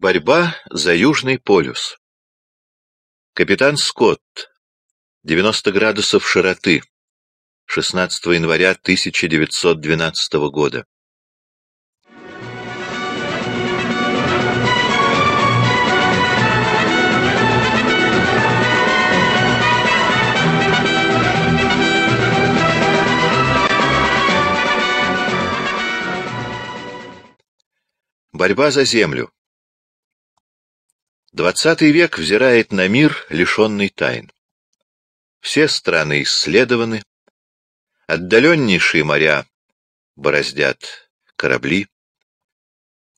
Борьба за Южный полюс. Капитан Скотт. 90 градусов широты. 16 января 1912 года. Борьба за землю. Двадцатый век взирает на мир, лишенный тайн. Все страны исследованы, отдаленнейшие моря бороздят корабли.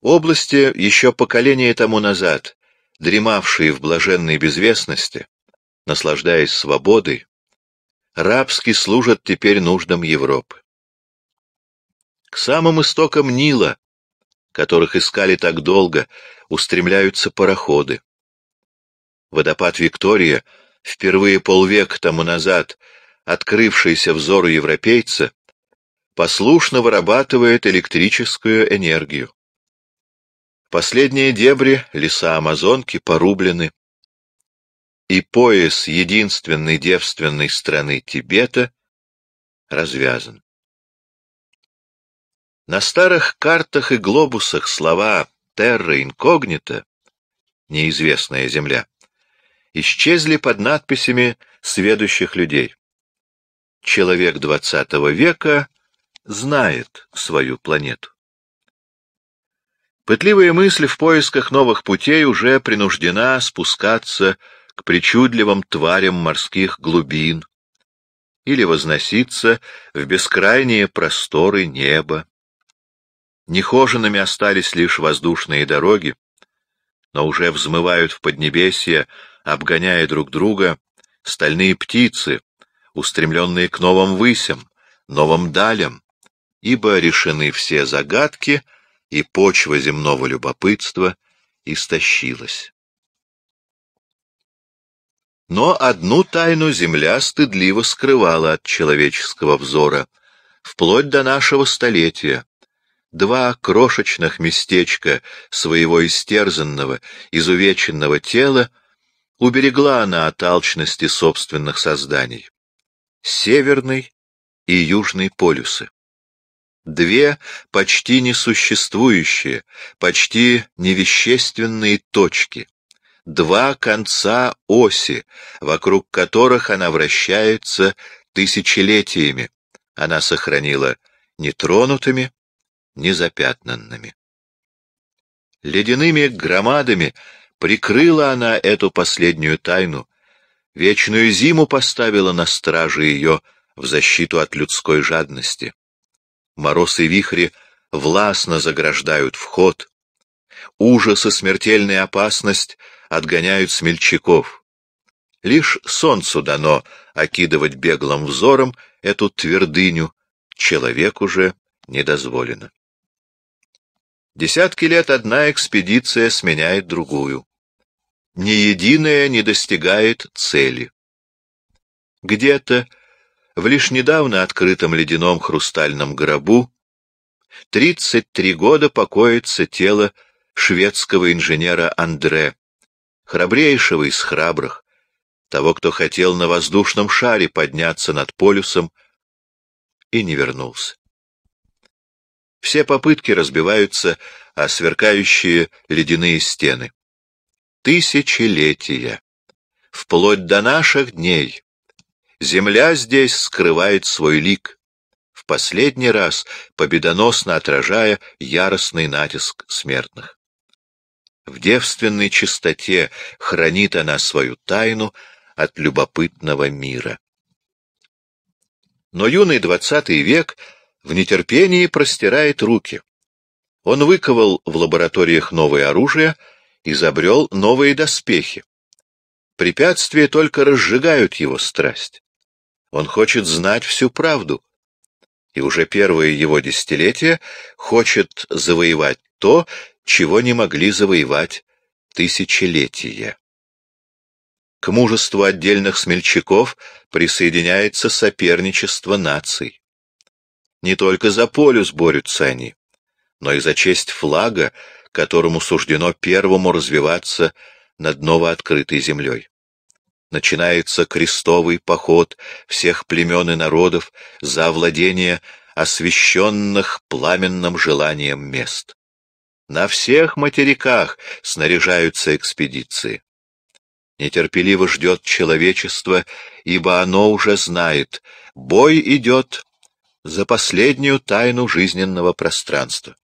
Области, еще поколение тому назад, дремавшие в блаженной безвестности, наслаждаясь свободой, рабски служат теперь нуждам Европы. К самым истокам Нила, которых искали так долго, устремляются пароходы. Водопад Виктория, впервые полвека тому назад открывшийся взору европейца, послушно вырабатывает электрическую энергию. Последние дебри, леса Амазонки, порублены, и пояс единственной девственной страны Тибета развязан. На старых картах и глобусах слова «терра инкогнита» — неизвестная земля исчезли под надписями сведущих людей. Человек XX века знает свою планету. Пытливая мысль в поисках новых путей уже принуждена спускаться к причудливым тварям морских глубин или возноситься в бескрайние просторы неба. Нехоженными остались лишь воздушные дороги, но уже взмывают в Поднебесье обгоняя друг друга, стальные птицы, устремленные к новым высям, новым далям, ибо решены все загадки, и почва земного любопытства истощилась. Но одну тайну земля стыдливо скрывала от человеческого взора, вплоть до нашего столетия. Два крошечных местечка своего истерзанного, изувеченного тела уберегла она от алчности собственных созданий. Северный и Южный полюсы. Две почти несуществующие, почти невещественные точки, два конца оси, вокруг которых она вращается тысячелетиями, она сохранила нетронутыми, незапятнанными. Ледяными громадами — Прикрыла она эту последнюю тайну, вечную зиму поставила на страже ее в защиту от людской жадности. Мороз и вихри властно заграждают вход. Ужас и смертельная опасность отгоняют смельчаков. Лишь солнцу дано окидывать беглым взором эту твердыню, человеку же не дозволено. Десятки лет одна экспедиция сменяет другую ни единое не достигает цели. Где-то в лишь недавно открытом ледяном хрустальном гробу 33 года покоится тело шведского инженера Андре, храбрейшего из храбрых, того, кто хотел на воздушном шаре подняться над полюсом и не вернулся. Все попытки разбиваются о сверкающие ледяные стены тысячелетия. Вплоть до наших дней земля здесь скрывает свой лик, в последний раз победоносно отражая яростный натиск смертных. В девственной чистоте хранит она свою тайну от любопытного мира. Но юный двадцатый век в нетерпении простирает руки. Он выковал в лабораториях новое оружие — изобрел новые доспехи. Препятствия только разжигают его страсть. Он хочет знать всю правду. И уже первые его десятилетия хочет завоевать то, чего не могли завоевать тысячелетия. К мужеству отдельных смельчаков присоединяется соперничество наций. Не только за полюс борются они, но и за честь флага, которому суждено первому развиваться над новооткрытой землей. Начинается крестовый поход всех племен и народов за овладение освященных пламенным желанием мест. На всех материках снаряжаются экспедиции. Нетерпеливо ждет человечество, ибо оно уже знает, бой идет за последнюю тайну жизненного пространства.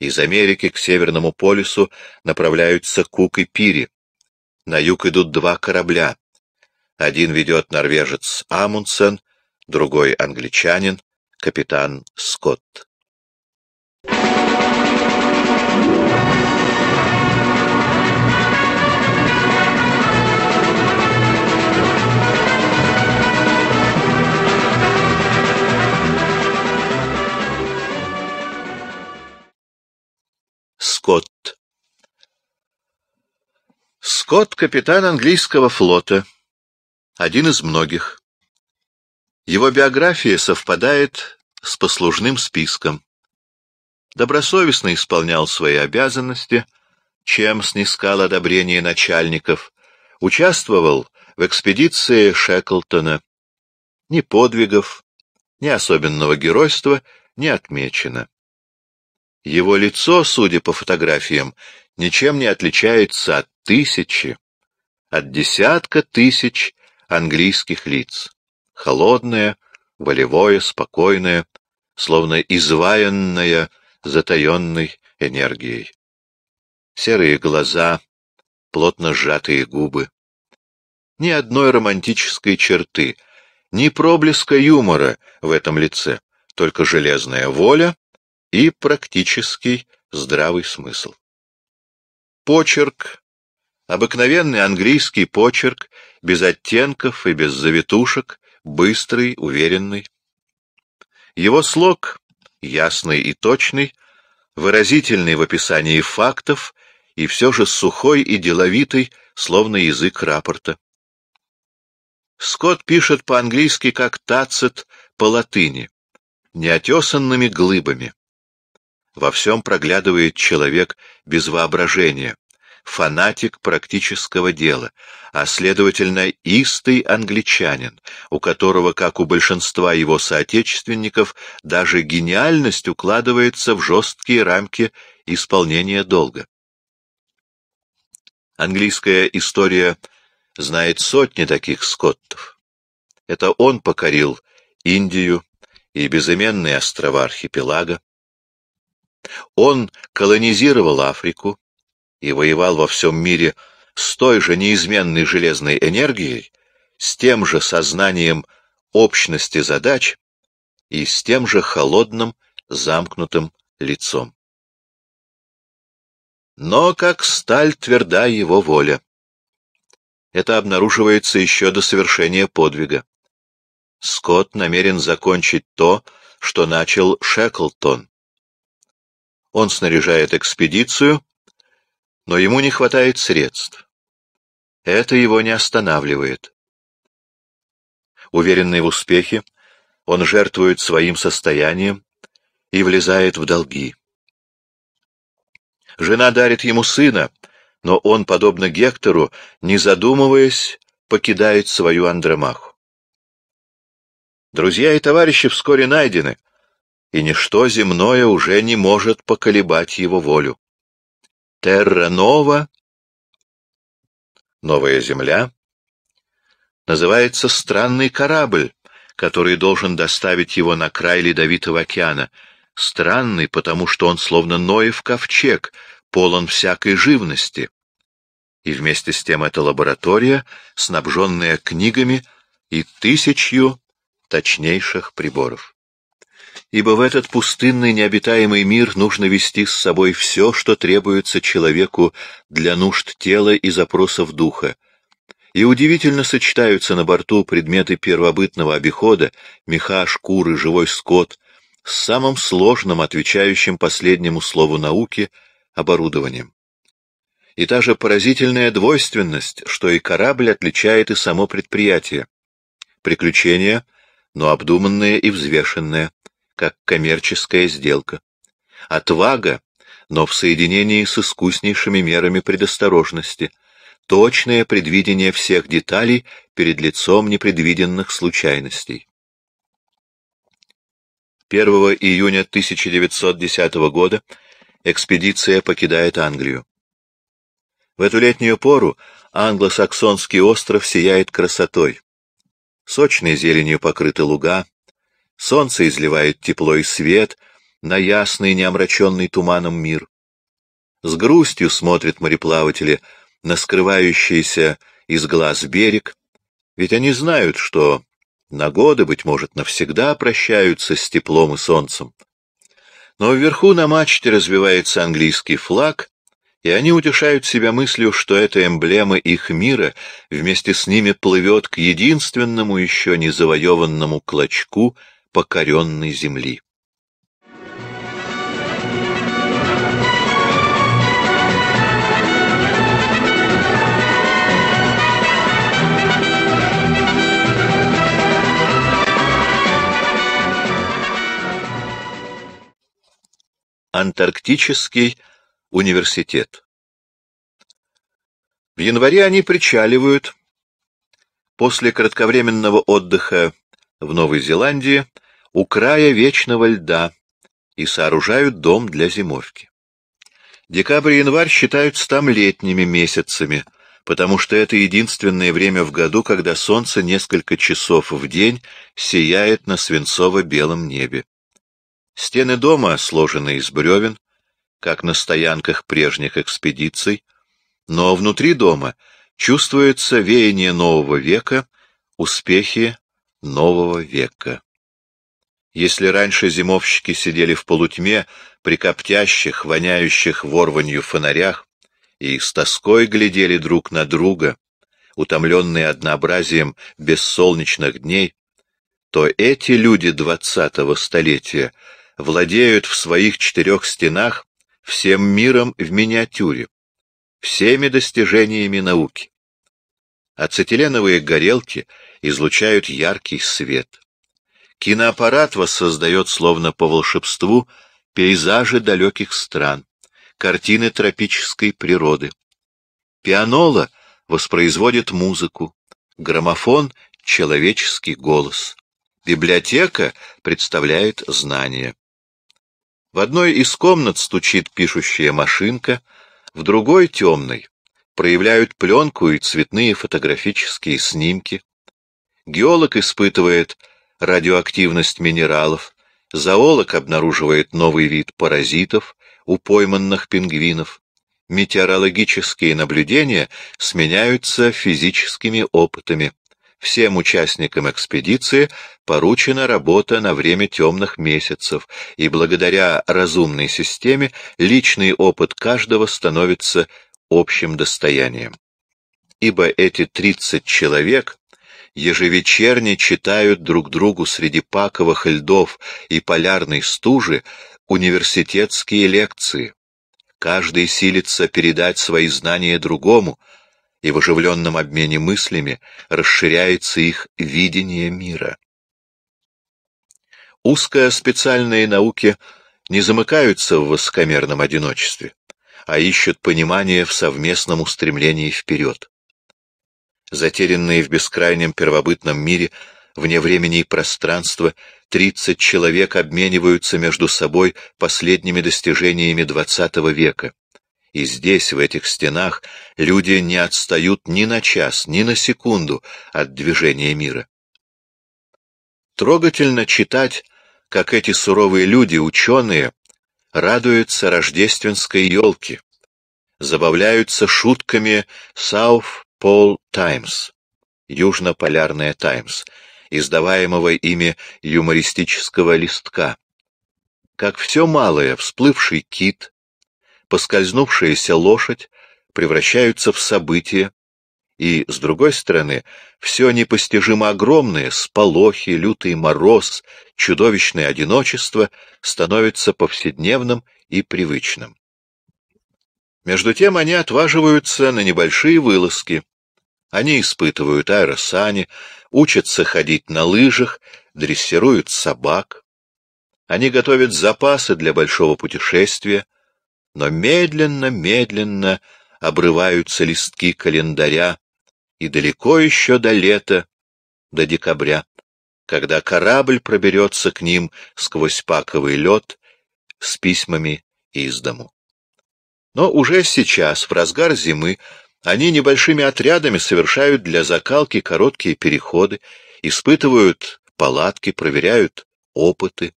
Из Америки к Северному полюсу направляются Кук и Пири. На юг идут два корабля. Один ведет норвежец Амундсен, другой — англичанин, капитан Скотт. Скотт. Скотт — капитан английского флота, один из многих. Его биография совпадает с послужным списком. Добросовестно исполнял свои обязанности, чем снискал одобрение начальников, участвовал в экспедиции Шеклтона. Ни подвигов, ни особенного геройства не отмечено. Его лицо, судя по фотографиям, ничем не отличается от тысячи, от десятка тысяч английских лиц. Холодное, волевое, спокойное, словно изваянное затаенной энергией. Серые глаза, плотно сжатые губы. Ни одной романтической черты, ни проблеска юмора в этом лице, только железная воля и практический здравый смысл. Почерк, обыкновенный английский почерк, без оттенков и без завитушек, быстрый, уверенный. Его слог, ясный и точный, выразительный в описании фактов и все же сухой и деловитый, словно язык рапорта. Скотт пишет по-английски как «тацет» по-латыни, неотесанными глыбами. Во всем проглядывает человек без воображения, фанатик практического дела, а, следовательно, истый англичанин, у которого, как у большинства его соотечественников, даже гениальность укладывается в жесткие рамки исполнения долга. Английская история знает сотни таких скоттов. Это он покорил Индию и безыменные острова архипелага, он колонизировал Африку и воевал во всем мире с той же неизменной железной энергией, с тем же сознанием общности задач и с тем же холодным, замкнутым лицом. Но как сталь тверда его воля. Это обнаруживается еще до совершения подвига. Скотт намерен закончить то, что начал Шеклтон. Он снаряжает экспедицию, но ему не хватает средств. Это его не останавливает. Уверенный в успехе, он жертвует своим состоянием и влезает в долги. Жена дарит ему сына, но он, подобно Гектору, не задумываясь, покидает свою Андромаху. Друзья и товарищи вскоре найдены, и ничто земное уже не может поколебать его волю. Терра Нова, новая земля, называется странный корабль, который должен доставить его на край Ледовитого океана. Странный, потому что он словно Ноев ковчег, полон всякой живности. И вместе с тем это лаборатория, снабженная книгами и тысячью точнейших приборов ибо в этот пустынный необитаемый мир нужно вести с собой все, что требуется человеку для нужд тела и запросов духа. И удивительно сочетаются на борту предметы первобытного обихода, меха, шкуры, живой скот, с самым сложным, отвечающим последнему слову науки, оборудованием. И та же поразительная двойственность, что и корабль отличает и само предприятие. Приключения, но обдуманные и взвешенные как коммерческая сделка. Отвага, но в соединении с искуснейшими мерами предосторожности, точное предвидение всех деталей перед лицом непредвиденных случайностей. 1 июня 1910 года экспедиция покидает Англию. В эту летнюю пору англосаксонский остров сияет красотой. Сочной зеленью покрыты луга, Солнце изливает тепло и свет на ясный, неомраченный туманом мир. С грустью смотрят мореплаватели на скрывающийся из глаз берег, ведь они знают, что на годы, быть может, навсегда прощаются с теплом и солнцем. Но вверху на мачте развивается английский флаг, и они утешают себя мыслью, что эта эмблема их мира вместе с ними плывет к единственному еще не завоеванному клочку — покоренной земли. Антарктический университет. В январе они причаливают. После кратковременного отдыха в Новой Зеландии у края вечного льда и сооружают дом для зимовки. Декабрь и январь считаются там летними месяцами, потому что это единственное время в году, когда солнце несколько часов в день сияет на свинцово-белом небе. Стены дома сложены из бревен, как на стоянках прежних экспедиций, но внутри дома чувствуется веяние нового века, успехи нового века. Если раньше зимовщики сидели в полутьме при коптящих, воняющих ворванью фонарях и с тоской глядели друг на друга, утомленные однообразием бессолнечных дней, то эти люди двадцатого столетия владеют в своих четырех стенах всем миром в миниатюре, всеми достижениями науки. Ацетиленовые горелки излучают яркий свет. Киноаппарат воссоздает, словно по волшебству, пейзажи далеких стран, картины тропической природы. Пианола воспроизводит музыку, граммофон — человеческий голос. Библиотека представляет знания. В одной из комнат стучит пишущая машинка, в другой — темной проявляют пленку и цветные фотографические снимки. Геолог испытывает радиоактивность минералов, зоолог обнаруживает новый вид паразитов у пойманных пингвинов. Метеорологические наблюдения сменяются физическими опытами. Всем участникам экспедиции поручена работа на время темных месяцев, и благодаря разумной системе личный опыт каждого становится общим достоянием. Ибо эти тридцать человек ежевечерне читают друг другу среди паковых льдов и полярной стужи университетские лекции. Каждый силится передать свои знания другому, и в оживленном обмене мыслями расширяется их видение мира. Узко специальные науки не замыкаются в высокомерном одиночестве а ищут понимание в совместном устремлении вперед. Затерянные в бескрайнем первобытном мире, вне времени и пространства, 30 человек обмениваются между собой последними достижениями XX века. И здесь, в этих стенах, люди не отстают ни на час, ни на секунду от движения мира. Трогательно читать, как эти суровые люди, ученые, радуются рождественской елке, забавляются шутками South Pole Times, Южно-Полярная Таймс, издаваемого ими юмористического листка. Как все малое, всплывший кит, поскользнувшаяся лошадь превращаются в события и, с другой стороны, все непостижимо огромное, сполохи, лютый мороз, чудовищное одиночество становится повседневным и привычным. Между тем они отваживаются на небольшие вылазки. Они испытывают аэросани, учатся ходить на лыжах, дрессируют собак. Они готовят запасы для большого путешествия, но медленно-медленно обрываются листки календаря, и далеко еще до лета, до декабря, когда корабль проберется к ним сквозь паковый лед с письмами из дому. Но уже сейчас, в разгар зимы, они небольшими отрядами совершают для закалки короткие переходы, испытывают палатки, проверяют опыты.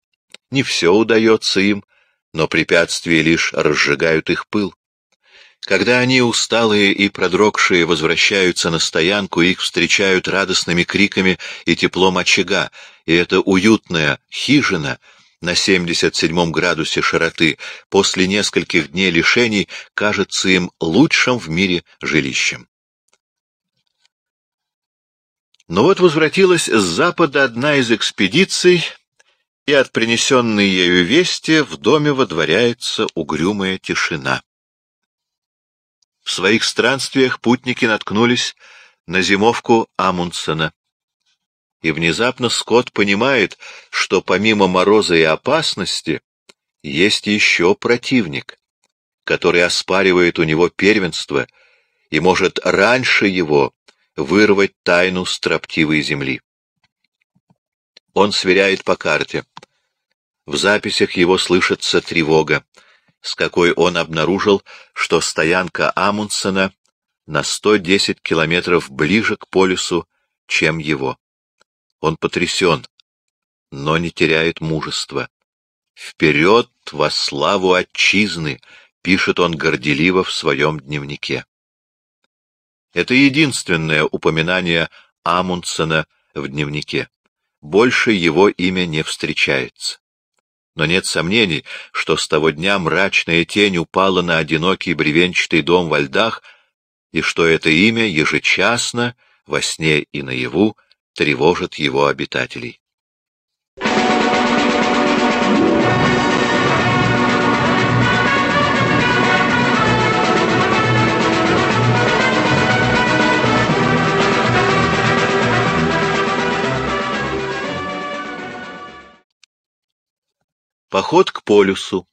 Не все удается им, но препятствия лишь разжигают их пыл. Когда они, усталые и продрогшие, возвращаются на стоянку, их встречают радостными криками и теплом очага, и эта уютная хижина на 77 градусе широты после нескольких дней лишений кажется им лучшим в мире жилищем. Но вот возвратилась с запада одна из экспедиций, и от принесенной ею вести в доме водворяется угрюмая тишина. В своих странствиях путники наткнулись на зимовку Амундсена. И внезапно Скотт понимает, что помимо мороза и опасности есть еще противник, который оспаривает у него первенство и может раньше его вырвать тайну строптивой земли. Он сверяет по карте. В записях его слышится тревога с какой он обнаружил, что стоянка Амундсена на 110 километров ближе к полюсу, чем его. Он потрясен, но не теряет мужества. «Вперед во славу отчизны!» — пишет он горделиво в своем дневнике. Это единственное упоминание Амундсена в дневнике. Больше его имя не встречается. Но нет сомнений, что с того дня мрачная тень упала на одинокий бревенчатый дом во льдах, и что это имя ежечасно, во сне и наяву, тревожит его обитателей. Переход к полюсу.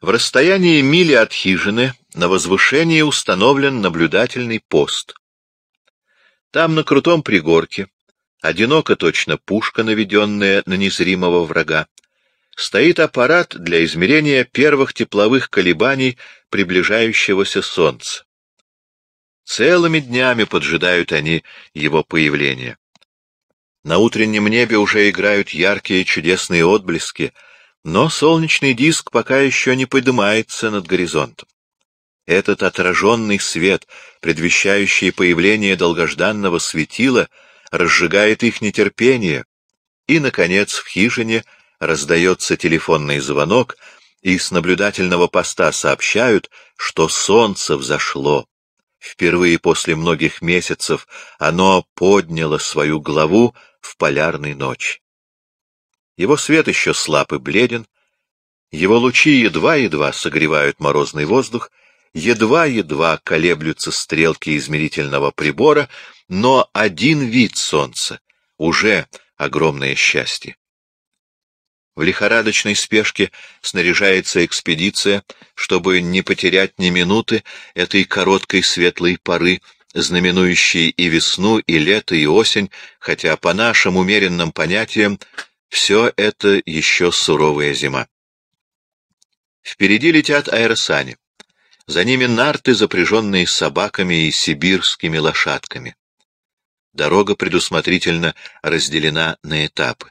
В расстоянии мили от хижины на возвышении установлен наблюдательный пост. Там, на крутом пригорке, одиноко точно пушка, наведенная на незримого врага, стоит аппарат для измерения первых тепловых колебаний приближающегося солнца. Целыми днями поджидают они его появления. На утреннем небе уже играют яркие чудесные отблески, но солнечный диск пока еще не поднимается над горизонтом. Этот отраженный свет, предвещающий появление долгожданного светила, разжигает их нетерпение. И, наконец, в хижине раздается телефонный звонок, и с наблюдательного поста сообщают, что солнце взошло. Впервые после многих месяцев оно подняло свою главу в полярной ночи. Его свет еще слаб и бледен, его лучи едва-едва согревают морозный воздух, едва-едва колеблются стрелки измерительного прибора, но один вид солнца — уже огромное счастье. В лихорадочной спешке снаряжается экспедиция, чтобы не потерять ни минуты этой короткой светлой поры, знаменующий и весну, и лето, и осень, хотя по нашим умеренным понятиям все это еще суровая зима. Впереди летят аэросани. За ними нарты, запряженные собаками и сибирскими лошадками. Дорога предусмотрительно разделена на этапы.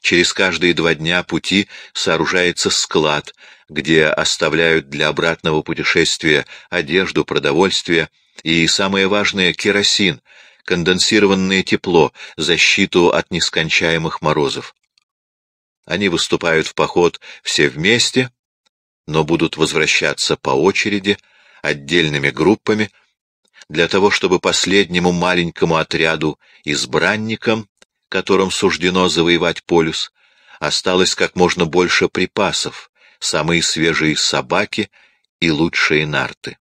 Через каждые два дня пути сооружается склад, где оставляют для обратного путешествия одежду, продовольствие — и, самое важное, керосин, конденсированное тепло, защиту от нескончаемых морозов. Они выступают в поход все вместе, но будут возвращаться по очереди, отдельными группами, для того, чтобы последнему маленькому отряду избранникам, которым суждено завоевать полюс, осталось как можно больше припасов, самые свежие собаки и лучшие нарты.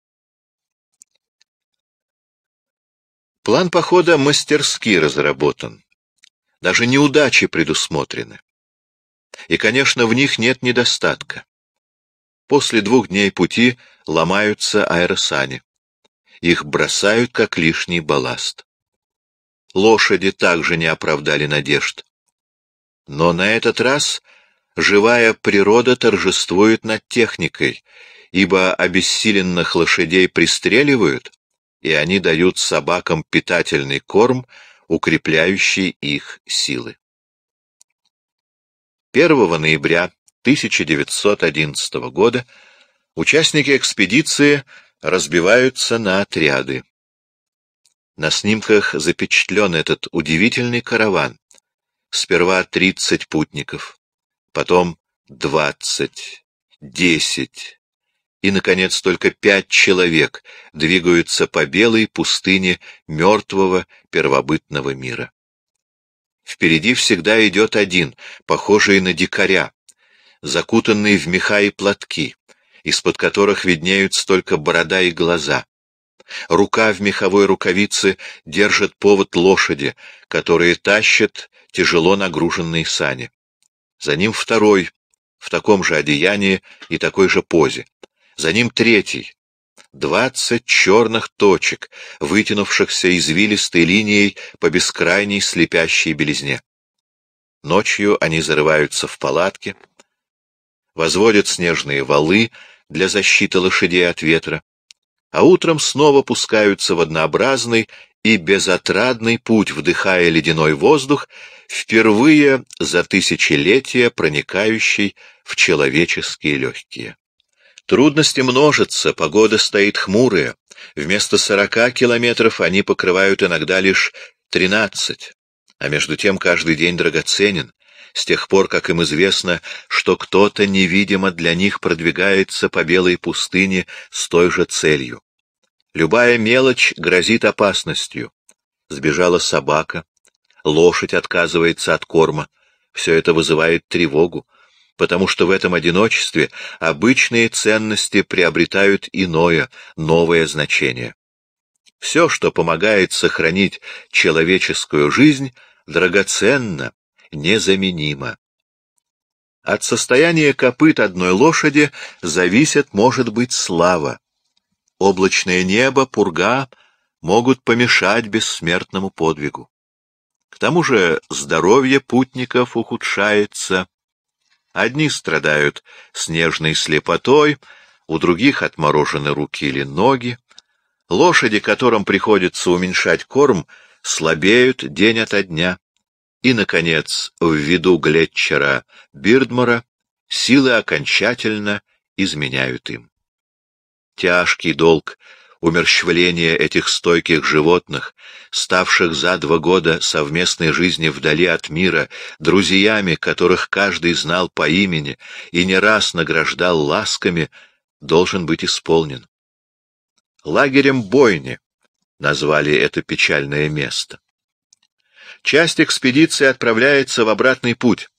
План похода мастерски разработан. Даже неудачи предусмотрены. И, конечно, в них нет недостатка. После двух дней пути ломаются аэросани. Их бросают как лишний балласт. Лошади также не оправдали надежд. Но на этот раз живая природа торжествует над техникой, ибо обессиленных лошадей пристреливают, и они дают собакам питательный корм, укрепляющий их силы. 1 ноября 1911 года участники экспедиции разбиваются на отряды. На снимках запечатлен этот удивительный караван. Сперва 30 путников, потом 20, 10, и, наконец, только пять человек двигаются по белой пустыне мертвого первобытного мира. Впереди всегда идет один, похожий на дикаря, закутанный в меха и платки, из-под которых виднеются только борода и глаза. Рука в меховой рукавице держит повод лошади, которые тащат тяжело нагруженные сани. За ним второй, в таком же одеянии и такой же позе. За ним третий. Двадцать черных точек, вытянувшихся извилистой линией по бескрайней слепящей белизне. Ночью они зарываются в палатки, возводят снежные валы для защиты лошадей от ветра, а утром снова пускаются в однообразный и безотрадный путь, вдыхая ледяной воздух, впервые за тысячелетия проникающий в человеческие легкие. Трудности множатся, погода стоит хмурая. Вместо сорока километров они покрывают иногда лишь тринадцать. А между тем каждый день драгоценен. С тех пор, как им известно, что кто-то невидимо для них продвигается по белой пустыне с той же целью. Любая мелочь грозит опасностью. Сбежала собака, лошадь отказывается от корма. Все это вызывает тревогу потому что в этом одиночестве обычные ценности приобретают иное, новое значение. Все, что помогает сохранить человеческую жизнь, драгоценно, незаменимо. От состояния копыт одной лошади зависит, может быть, слава. Облачное небо, пурга могут помешать бессмертному подвигу. К тому же здоровье путников ухудшается, Одни страдают снежной слепотой, у других отморожены руки или ноги. Лошади, которым приходится уменьшать корм, слабеют день ото дня. И, наконец, ввиду Глетчера Бирдмора, силы окончательно изменяют им. Тяжкий долг — умерщвление этих стойких животных, ставших за два года совместной жизни вдали от мира, друзьями, которых каждый знал по имени и не раз награждал ласками, должен быть исполнен. Лагерем бойни назвали это печальное место. Часть экспедиции отправляется в обратный путь,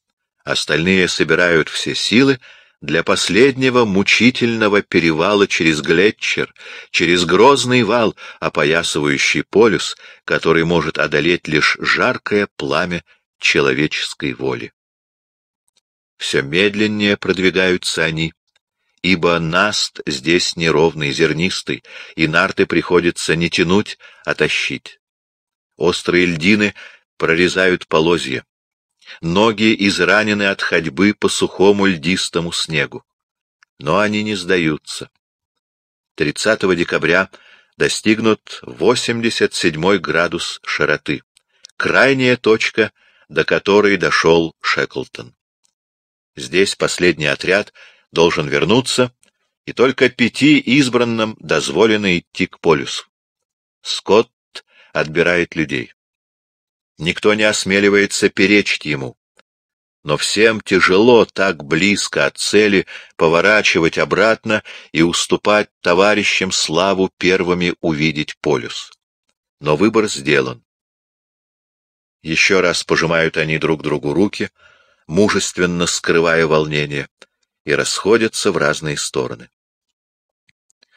остальные собирают все силы, для последнего мучительного перевала через Глетчер, через грозный вал, опоясывающий полюс, который может одолеть лишь жаркое пламя человеческой воли. Все медленнее продвигаются они, ибо наст здесь неровный, зернистый, и нарты приходится не тянуть, а тащить. Острые льдины прорезают полозья ноги изранены от ходьбы по сухому льдистому снегу. Но они не сдаются. 30 декабря достигнут 87 градус широты, крайняя точка, до которой дошел Шеклтон. Здесь последний отряд должен вернуться, и только пяти избранным дозволено идти к полюсу. Скотт отбирает людей. Никто не осмеливается перечить ему. Но всем тяжело так близко от цели поворачивать обратно и уступать товарищам славу первыми увидеть полюс. Но выбор сделан. Еще раз пожимают они друг другу руки, мужественно скрывая волнение, и расходятся в разные стороны.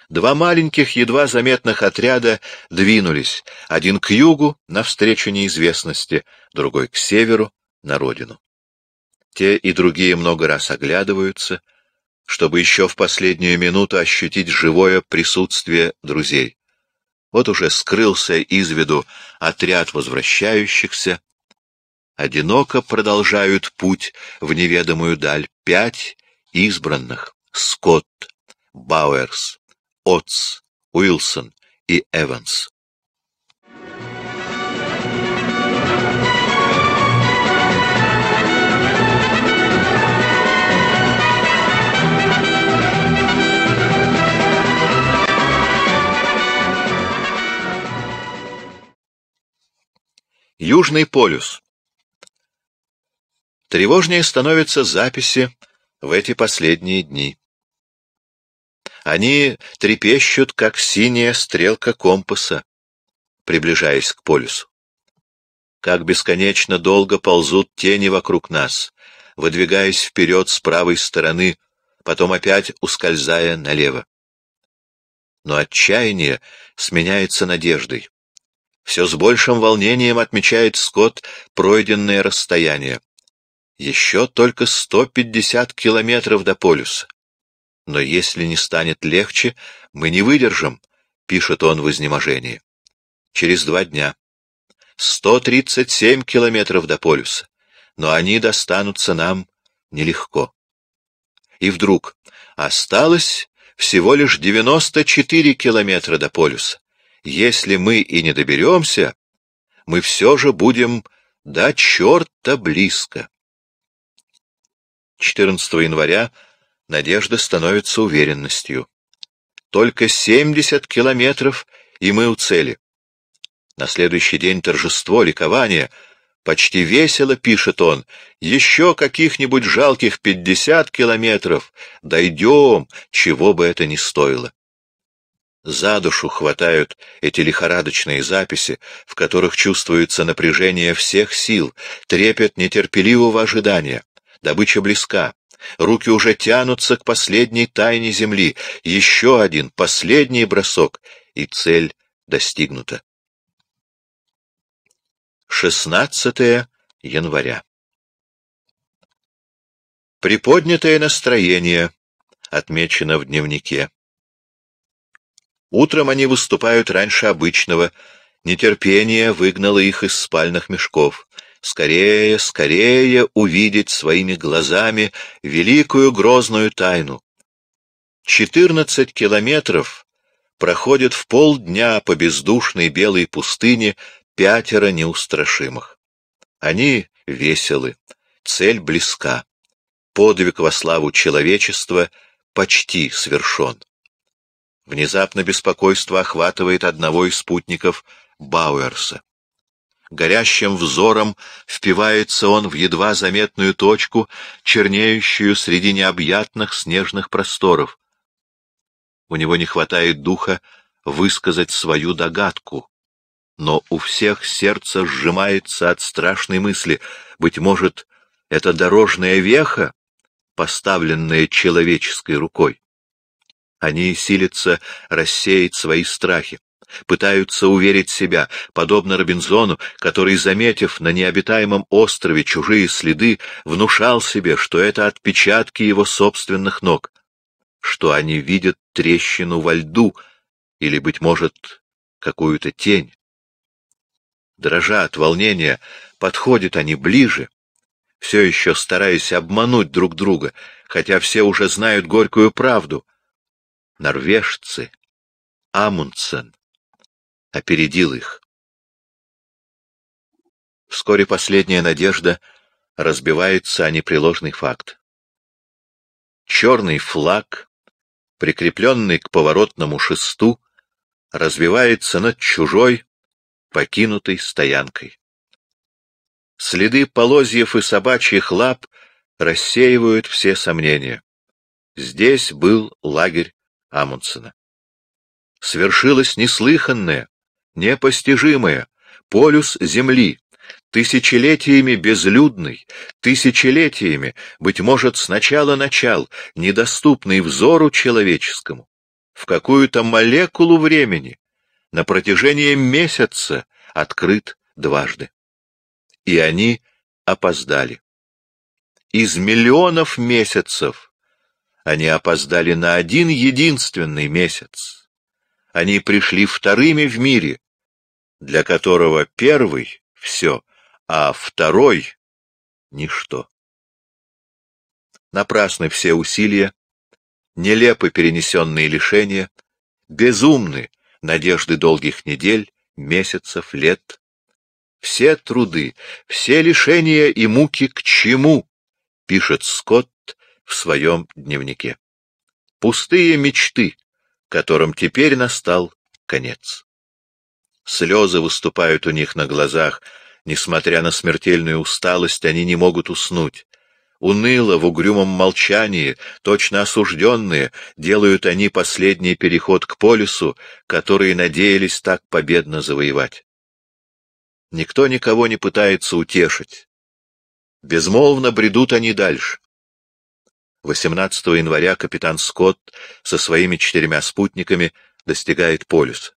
Два маленьких, едва заметных отряда двинулись, один к югу, навстречу неизвестности, другой к северу, на родину. Те и другие много раз оглядываются, чтобы еще в последнюю минуту ощутить живое присутствие друзей. Вот уже скрылся из виду отряд возвращающихся. Одиноко продолжают путь в неведомую даль пять избранных — Скотт, Бауэрс, Отс, Уилсон и Эванс. Южный полюс. Тревожнее становятся записи в эти последние дни. Они трепещут, как синяя стрелка компаса, приближаясь к полюсу. Как бесконечно долго ползут тени вокруг нас, выдвигаясь вперед с правой стороны, потом опять ускользая налево. Но отчаяние сменяется надеждой. Все с большим волнением отмечает Скотт пройденное расстояние. Еще только 150 километров до полюса. «Но если не станет легче, мы не выдержим», — пишет он в изнеможении. «Через два дня. 137 километров до полюса, но они достанутся нам нелегко». И вдруг осталось всего лишь 94 километра до полюса. Если мы и не доберемся, мы все же будем до черта близко. 14 января надежда становится уверенностью. Только 70 километров, и мы у цели. На следующий день торжество, ликование. Почти весело, пишет он, еще каких-нибудь жалких 50 километров. Дойдем, чего бы это ни стоило. За душу хватают эти лихорадочные записи, в которых чувствуется напряжение всех сил, трепет нетерпеливого ожидания. Добыча близка. Руки уже тянутся к последней тайне земли. Еще один, последний бросок, и цель достигнута. 16 января. Приподнятое настроение отмечено в дневнике. Утром они выступают раньше обычного. Нетерпение выгнало их из спальных мешков скорее, скорее увидеть своими глазами великую грозную тайну. Четырнадцать километров проходят в полдня по бездушной белой пустыне пятеро неустрашимых. Они веселы, цель близка. Подвиг во славу человечества почти свершен. Внезапно беспокойство охватывает одного из спутников Бауэрса. Горящим взором впивается он в едва заметную точку, чернеющую среди необъятных снежных просторов. У него не хватает духа высказать свою догадку. Но у всех сердце сжимается от страшной мысли. Быть может, это дорожная веха, поставленная человеческой рукой. Они силятся рассеять свои страхи пытаются уверить себя, подобно Робинзону, который, заметив на необитаемом острове чужие следы, внушал себе, что это отпечатки его собственных ног, что они видят трещину во льду или, быть может, какую-то тень. Дрожа от волнения, подходят они ближе, все еще стараясь обмануть друг друга, хотя все уже знают горькую правду. Норвежцы, Амундсен, опередил их. Вскоре последняя надежда разбивается о непреложный факт. Черный флаг, прикрепленный к поворотному шесту, развивается над чужой, покинутой стоянкой. Следы полозьев и собачьих лап рассеивают все сомнения. Здесь был лагерь Амундсена. Свершилось неслыханное непостижимое, полюс Земли, тысячелетиями безлюдный, тысячелетиями, быть может, сначала начал, недоступный взору человеческому, в какую-то молекулу времени, на протяжении месяца открыт дважды. И они опоздали. Из миллионов месяцев они опоздали на один единственный месяц. Они пришли вторыми в мире, для которого первый — все, а второй — ничто. Напрасны все усилия, нелепы перенесенные лишения, безумны надежды долгих недель, месяцев, лет. Все труды, все лишения и муки к чему, пишет Скотт в своем дневнике. Пустые мечты, которым теперь настал конец. Слезы выступают у них на глазах. Несмотря на смертельную усталость, они не могут уснуть. Уныло, в угрюмом молчании, точно осужденные, делают они последний переход к полюсу, который надеялись так победно завоевать. Никто никого не пытается утешить. Безмолвно бредут они дальше. 18 января капитан Скотт со своими четырьмя спутниками достигает полюса.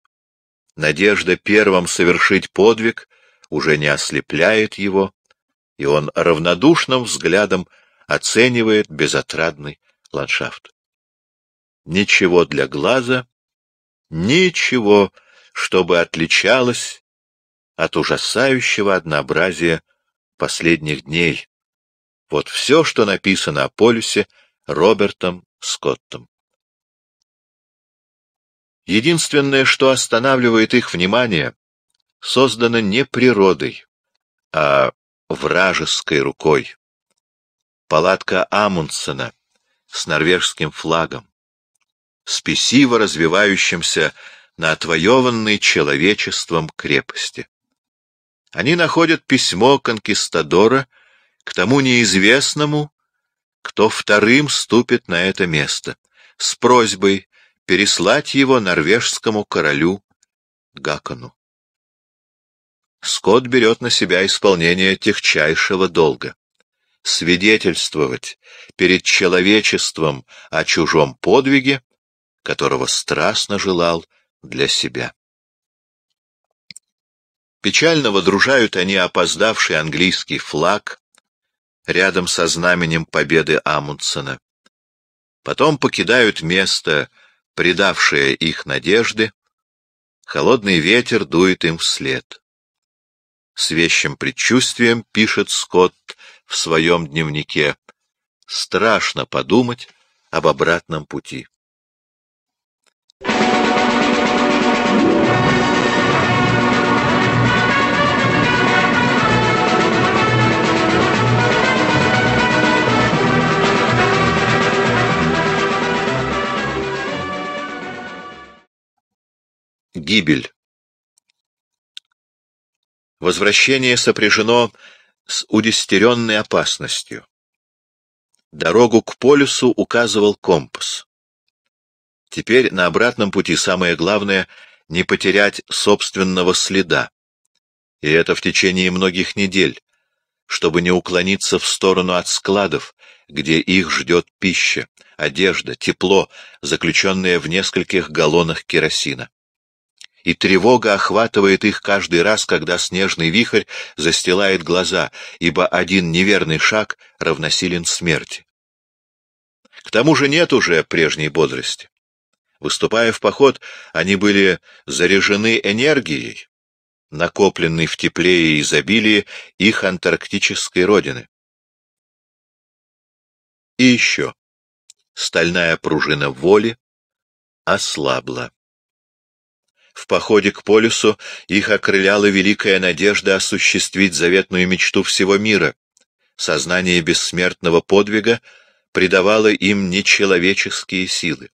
Надежда первым совершить подвиг уже не ослепляет его, и он равнодушным взглядом оценивает безотрадный ландшафт. Ничего для глаза, ничего, чтобы отличалось от ужасающего однообразия последних дней. Вот все, что написано о полюсе Робертом Скоттом. Единственное, что останавливает их внимание, создано не природой, а вражеской рукой. Палатка Амундсена с норвежским флагом, спесиво развивающимся на отвоеванной человечеством крепости. Они находят письмо конкистадора к тому неизвестному, кто вторым ступит на это место, с просьбой переслать его норвежскому королю Гакону. Скотт берет на себя исполнение техчайшего долга. Свидетельствовать перед человечеством о чужом подвиге, которого страстно желал для себя. Печально водружают они опоздавший английский флаг рядом со знаменем победы Амундсена. Потом покидают место предавшая их надежды, холодный ветер дует им вслед. С вещим предчувствием пишет Скотт в своем дневнике «Страшно подумать об обратном пути». Гибель. Возвращение сопряжено с удестеренной опасностью. Дорогу к полюсу указывал компас. Теперь на обратном пути самое главное — не потерять собственного следа. И это в течение многих недель, чтобы не уклониться в сторону от складов, где их ждет пища, одежда, тепло, заключенное в нескольких галлонах керосина и тревога охватывает их каждый раз, когда снежный вихрь застилает глаза, ибо один неверный шаг равносилен смерти. К тому же нет уже прежней бодрости. Выступая в поход, они были заряжены энергией, накопленной в тепле и изобилии их антарктической родины. И еще. Стальная пружина воли ослабла. В походе к полюсу их окрыляла великая надежда осуществить заветную мечту всего мира. Сознание бессмертного подвига придавало им нечеловеческие силы.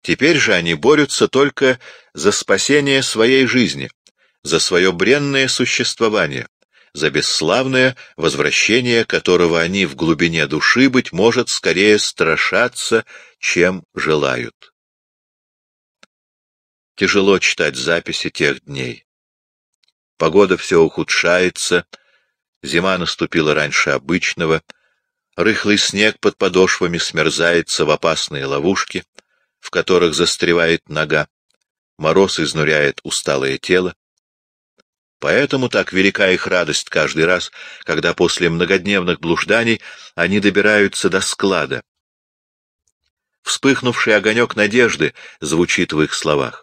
Теперь же они борются только за спасение своей жизни, за свое бренное существование, за бесславное возвращение, которого они в глубине души, быть может, скорее страшатся, чем желают. Тяжело читать записи тех дней. Погода все ухудшается, зима наступила раньше обычного, рыхлый снег под подошвами смерзается в опасные ловушки, в которых застревает нога, мороз изнуряет усталое тело. Поэтому так велика их радость каждый раз, когда после многодневных блужданий они добираются до склада. Вспыхнувший огонек надежды звучит в их словах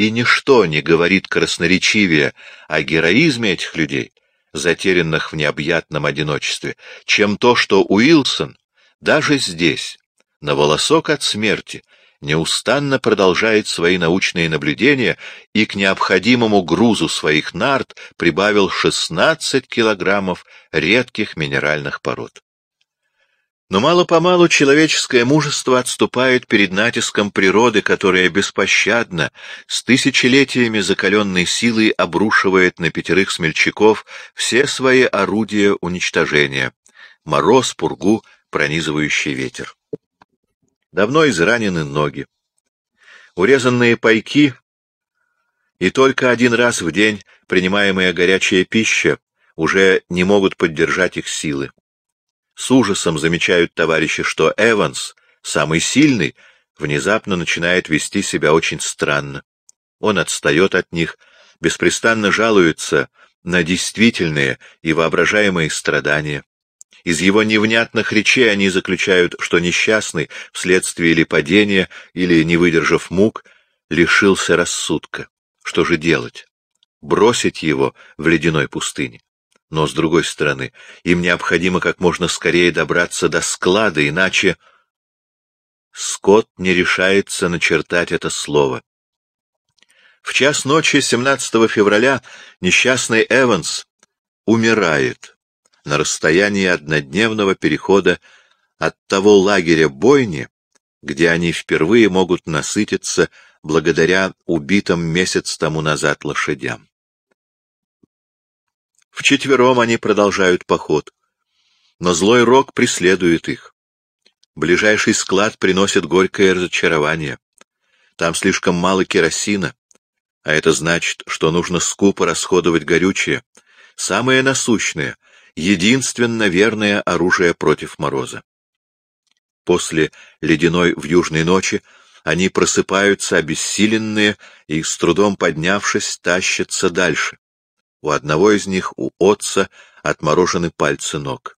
и ничто не говорит красноречивее о героизме этих людей, затерянных в необъятном одиночестве, чем то, что Уилсон даже здесь, на волосок от смерти, неустанно продолжает свои научные наблюдения и к необходимому грузу своих нарт прибавил 16 килограммов редких минеральных пород. Но мало-помалу человеческое мужество отступает перед натиском природы, которая беспощадно, с тысячелетиями закаленной силой обрушивает на пятерых смельчаков все свои орудия уничтожения — мороз, пургу, пронизывающий ветер. Давно изранены ноги. Урезанные пайки и только один раз в день принимаемая горячая пища уже не могут поддержать их силы. С ужасом замечают товарищи, что Эванс, самый сильный, внезапно начинает вести себя очень странно. Он отстает от них, беспрестанно жалуется на действительные и воображаемые страдания. Из его невнятных речей они заключают, что несчастный, вследствие или падения, или не выдержав мук, лишился рассудка. Что же делать? Бросить его в ледяной пустыне? Но, с другой стороны, им необходимо как можно скорее добраться до склада, иначе... Скотт не решается начертать это слово. В час ночи 17 февраля несчастный Эванс умирает на расстоянии однодневного перехода от того лагеря бойни, где они впервые могут насытиться благодаря убитым месяц тому назад лошадям. Вчетвером они продолжают поход. Но злой рок преследует их. Ближайший склад приносит горькое разочарование. Там слишком мало керосина, а это значит, что нужно скупо расходовать горючее, самое насущное, единственно верное оружие против мороза. После ледяной в южной ночи они просыпаются обессиленные и, с трудом поднявшись, тащатся дальше. У одного из них, у отца, отморожены пальцы ног.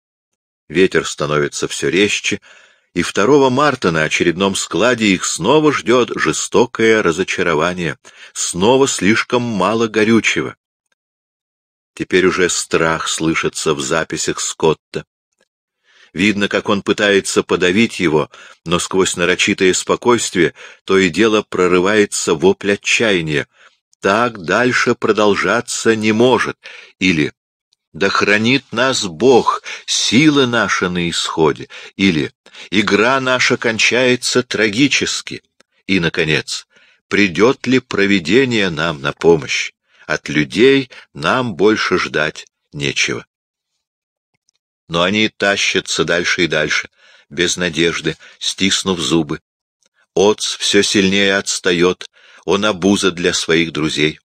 Ветер становится все резче, и 2 марта на очередном складе их снова ждет жестокое разочарование, снова слишком мало горючего. Теперь уже страх слышится в записях Скотта. Видно, как он пытается подавить его, но сквозь нарочитое спокойствие то и дело прорывается вопль отчаяния — так дальше продолжаться не может. Или «Да хранит нас Бог, силы наши на исходе», или «Игра наша кончается трагически», и, наконец, «Придет ли провидение нам на помощь? От людей нам больше ждать нечего». Но они тащатся дальше и дальше, без надежды, стиснув зубы. Отц все сильнее отстает, он обуза для своих друзей.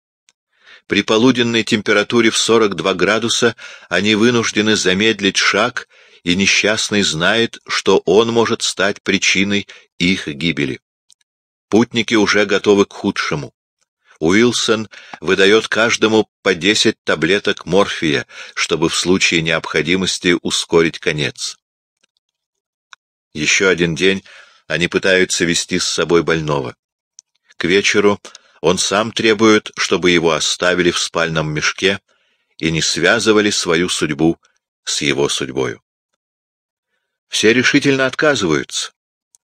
При полуденной температуре в 42 градуса они вынуждены замедлить шаг, и несчастный знает, что он может стать причиной их гибели. Путники уже готовы к худшему. Уилсон выдает каждому по 10 таблеток морфия, чтобы в случае необходимости ускорить конец. Еще один день они пытаются вести с собой больного. К вечеру он сам требует, чтобы его оставили в спальном мешке и не связывали свою судьбу с его судьбою. Все решительно отказываются,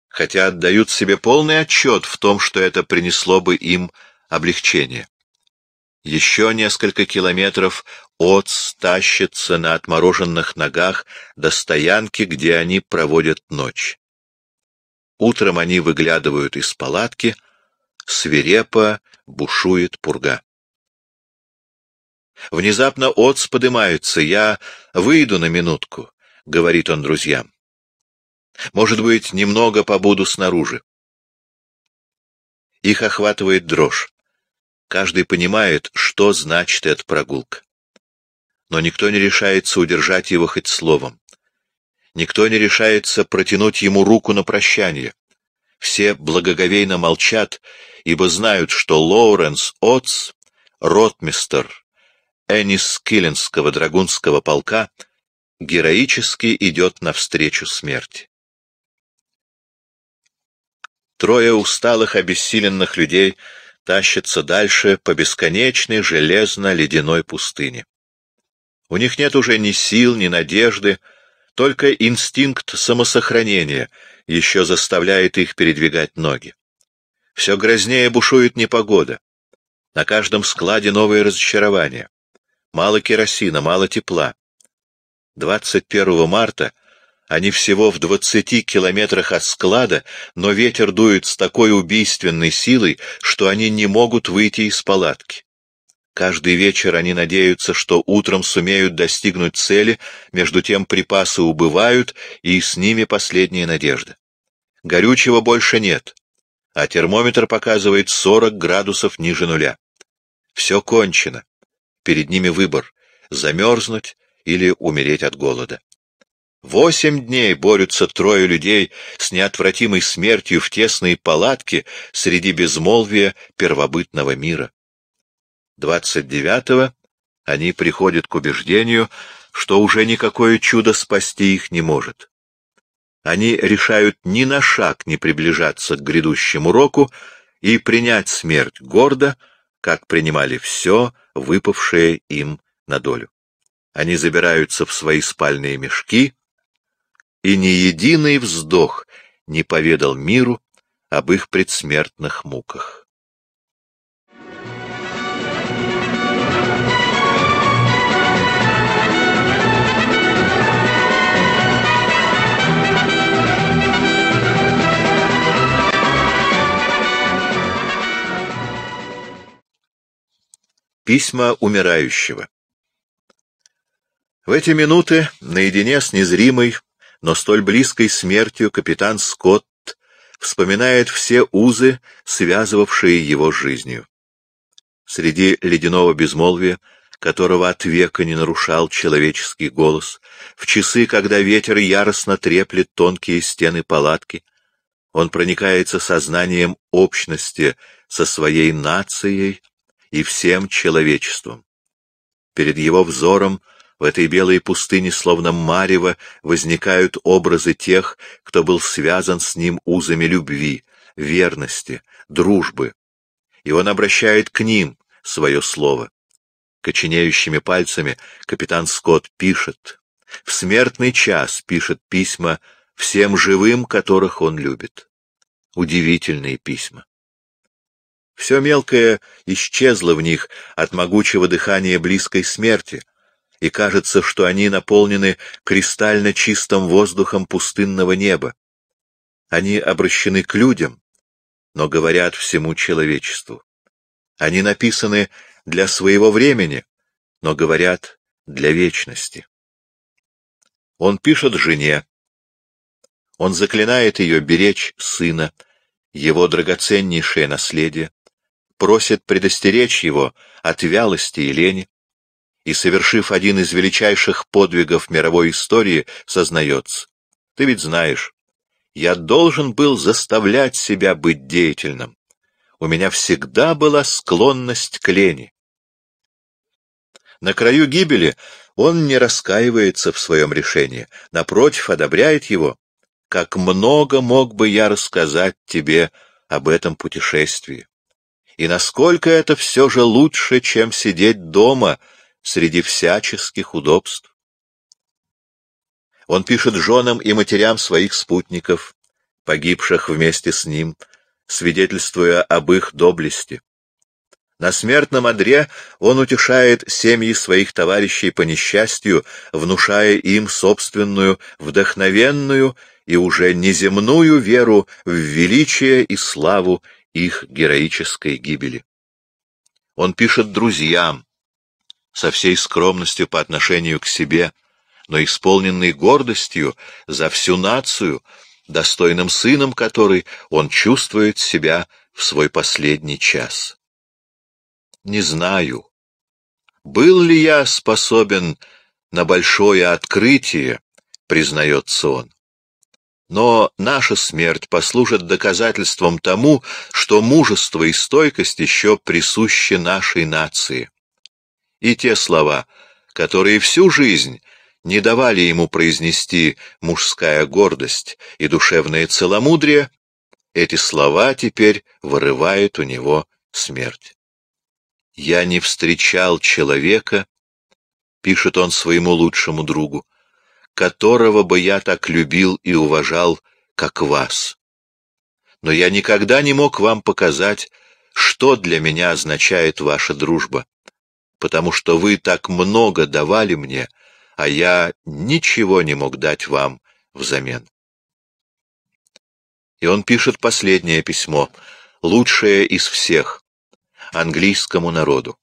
хотя отдают себе полный отчет в том, что это принесло бы им облегчение. Еще несколько километров Отц тащится на отмороженных ногах до стоянки, где они проводят ночь. Утром они выглядывают из палатки — свирепо бушует пурга. Внезапно отц подымается. Я выйду на минутку, — говорит он друзьям. Может быть, немного побуду снаружи. Их охватывает дрожь. Каждый понимает, что значит эта прогулка. Но никто не решается удержать его хоть словом. Никто не решается протянуть ему руку на прощание. Все благоговейно молчат ибо знают, что Лоуренс Отс, ротмистер Энис Энискилленского драгунского полка, героически идет навстречу смерти. Трое усталых, обессиленных людей тащатся дальше по бесконечной железно-ледяной пустыне. У них нет уже ни сил, ни надежды, только инстинкт самосохранения еще заставляет их передвигать ноги. Все грознее бушует непогода. На каждом складе новые разочарования. Мало керосина, мало тепла. 21 марта они всего в 20 километрах от склада, но ветер дует с такой убийственной силой, что они не могут выйти из палатки. Каждый вечер они надеются, что утром сумеют достигнуть цели, между тем припасы убывают, и с ними последняя надежда. Горючего больше нет, а термометр показывает 40 градусов ниже нуля. Все кончено. Перед ними выбор — замерзнуть или умереть от голода. Восемь дней борются трое людей с неотвратимой смертью в тесной палатке среди безмолвия первобытного мира. 29-го они приходят к убеждению, что уже никакое чудо спасти их не может. Они решают ни на шаг не приближаться к грядущему року и принять смерть гордо, как принимали все, выпавшее им на долю. Они забираются в свои спальные мешки, и ни единый вздох не поведал миру об их предсмертных муках. Письма умирающего. В эти минуты, наедине с незримой, но столь близкой смертью, капитан Скотт вспоминает все узы, связывавшие его жизнью. Среди ледяного безмолвия, которого от века не нарушал человеческий голос, в часы, когда ветер яростно треплет тонкие стены палатки, он проникается сознанием общности со своей нацией, и всем человечеством. Перед его взором в этой белой пустыне, словно марево, возникают образы тех, кто был связан с ним узами любви, верности, дружбы. И он обращает к ним свое слово. Коченеющими пальцами капитан Скотт пишет. В смертный час пишет письма всем живым, которых он любит. Удивительные письма. Все мелкое исчезло в них от могучего дыхания близкой смерти, и кажется, что они наполнены кристально чистым воздухом пустынного неба. Они обращены к людям, но говорят всему человечеству. Они написаны для своего времени, но говорят для вечности. Он пишет жене. Он заклинает ее беречь сына, его драгоценнейшее наследие просит предостеречь его от вялости и лени, и, совершив один из величайших подвигов мировой истории, сознается. Ты ведь знаешь, я должен был заставлять себя быть деятельным. У меня всегда была склонность к лени. На краю гибели он не раскаивается в своем решении, напротив, одобряет его. Как много мог бы я рассказать тебе об этом путешествии и насколько это все же лучше, чем сидеть дома среди всяческих удобств. Он пишет женам и матерям своих спутников, погибших вместе с ним, свидетельствуя об их доблести. На смертном одре он утешает семьи своих товарищей по несчастью, внушая им собственную, вдохновенную и уже неземную веру в величие и славу их героической гибели. Он пишет друзьям, со всей скромностью по отношению к себе, но исполненный гордостью за всю нацию, достойным сыном которой он чувствует себя в свой последний час. Не знаю, был ли я способен на большое открытие, признается он. Но наша смерть послужит доказательством тому, что мужество и стойкость еще присущи нашей нации. И те слова, которые всю жизнь не давали ему произнести мужская гордость и душевное целомудрие, эти слова теперь вырывают у него смерть. «Я не встречал человека», — пишет он своему лучшему другу, — которого бы я так любил и уважал, как вас. Но я никогда не мог вам показать, что для меня означает ваша дружба, потому что вы так много давали мне, а я ничего не мог дать вам взамен. И он пишет последнее письмо, лучшее из всех, английскому народу.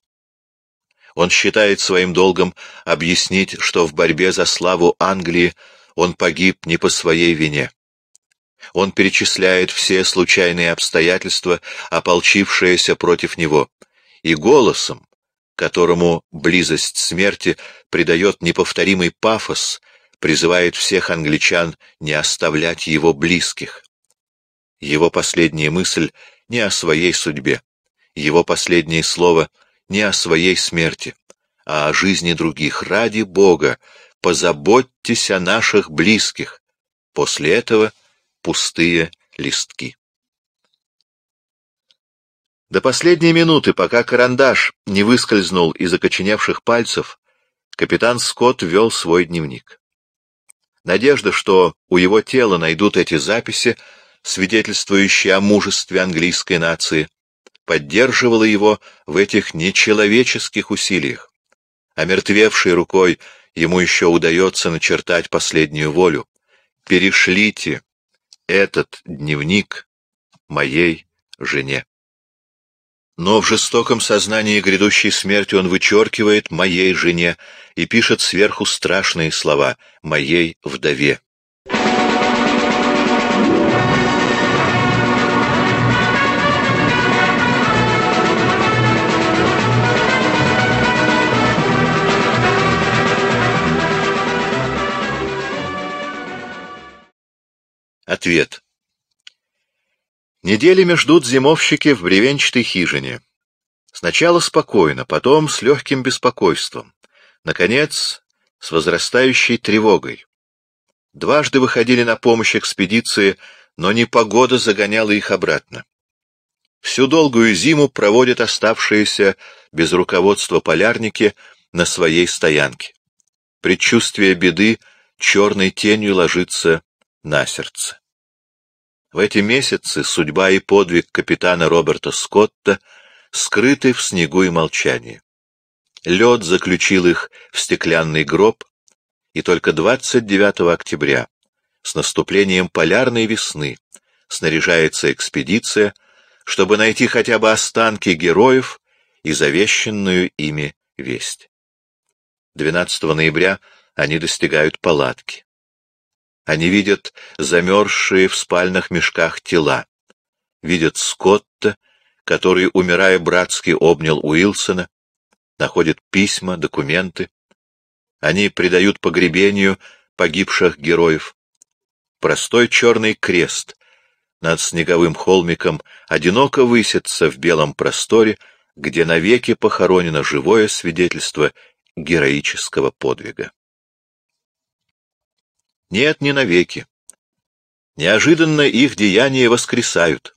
Он считает своим долгом объяснить, что в борьбе за славу Англии он погиб не по своей вине. Он перечисляет все случайные обстоятельства, ополчившиеся против него, и голосом, которому близость смерти придает неповторимый пафос, призывает всех англичан не оставлять его близких. Его последняя мысль не о своей судьбе. Его последнее слово — не о своей смерти, а о жизни других. Ради Бога, позаботьтесь о наших близких. После этого пустые листки. До последней минуты, пока карандаш не выскользнул из окоченевших пальцев, капитан Скотт вел свой дневник. Надежда, что у его тела найдут эти записи, свидетельствующие о мужестве английской нации, поддерживала его в этих нечеловеческих усилиях. А мертвевшей рукой ему еще удается начертать последнюю волю. «Перешлите этот дневник моей жене». Но в жестоком сознании грядущей смерти он вычеркивает «моей жене» и пишет сверху страшные слова «моей вдове». Ответ. Неделями ждут зимовщики в бревенчатой хижине. Сначала спокойно, потом с легким беспокойством. Наконец, с возрастающей тревогой. Дважды выходили на помощь экспедиции, но непогода загоняла их обратно. Всю долгую зиму проводят оставшиеся без руководства полярники на своей стоянке. Предчувствие беды черной тенью ложится на сердце. В эти месяцы судьба и подвиг капитана Роберта Скотта скрыты в снегу и молчании. Лед заключил их в стеклянный гроб, и только 29 октября, с наступлением полярной весны, снаряжается экспедиция, чтобы найти хотя бы останки героев и завещенную ими весть. 12 ноября они достигают палатки. Они видят замерзшие в спальных мешках тела, видят Скотта, который, умирая братски, обнял Уилсона, находят письма, документы. Они придают погребению погибших героев. Простой черный крест над снеговым холмиком одиноко высится в белом просторе, где навеки похоронено живое свидетельство героического подвига. Нет, не навеки. Неожиданно их деяния воскресают.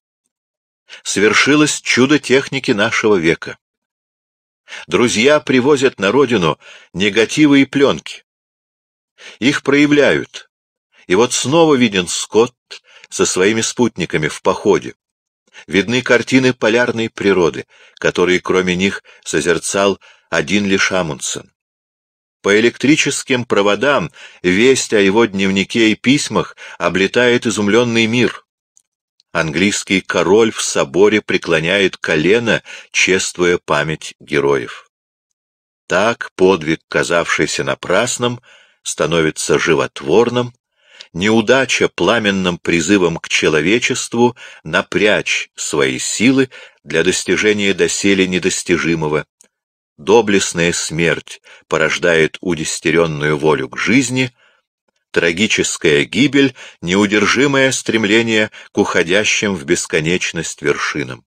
Свершилось чудо техники нашего века. Друзья привозят на родину негативы и пленки. Их проявляют. И вот снова виден Скотт со своими спутниками в походе. Видны картины полярной природы, которые кроме них созерцал один лишь Амундсен. По электрическим проводам весть о его дневнике и письмах облетает изумленный мир. Английский король в соборе преклоняет колено, чествуя память героев. Так подвиг, казавшийся напрасным, становится животворным, неудача пламенным призывом к человечеству напрячь свои силы для достижения доселе недостижимого, доблестная смерть порождает удестеренную волю к жизни, трагическая гибель — неудержимое стремление к уходящим в бесконечность вершинам.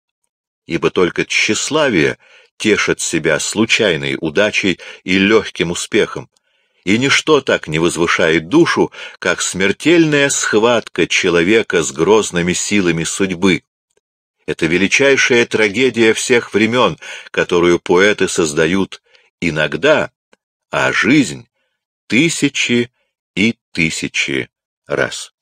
Ибо только тщеславие тешит себя случайной удачей и легким успехом, и ничто так не возвышает душу, как смертельная схватка человека с грозными силами судьбы, это величайшая трагедия всех времен, которую поэты создают иногда, а жизнь — тысячи и тысячи раз.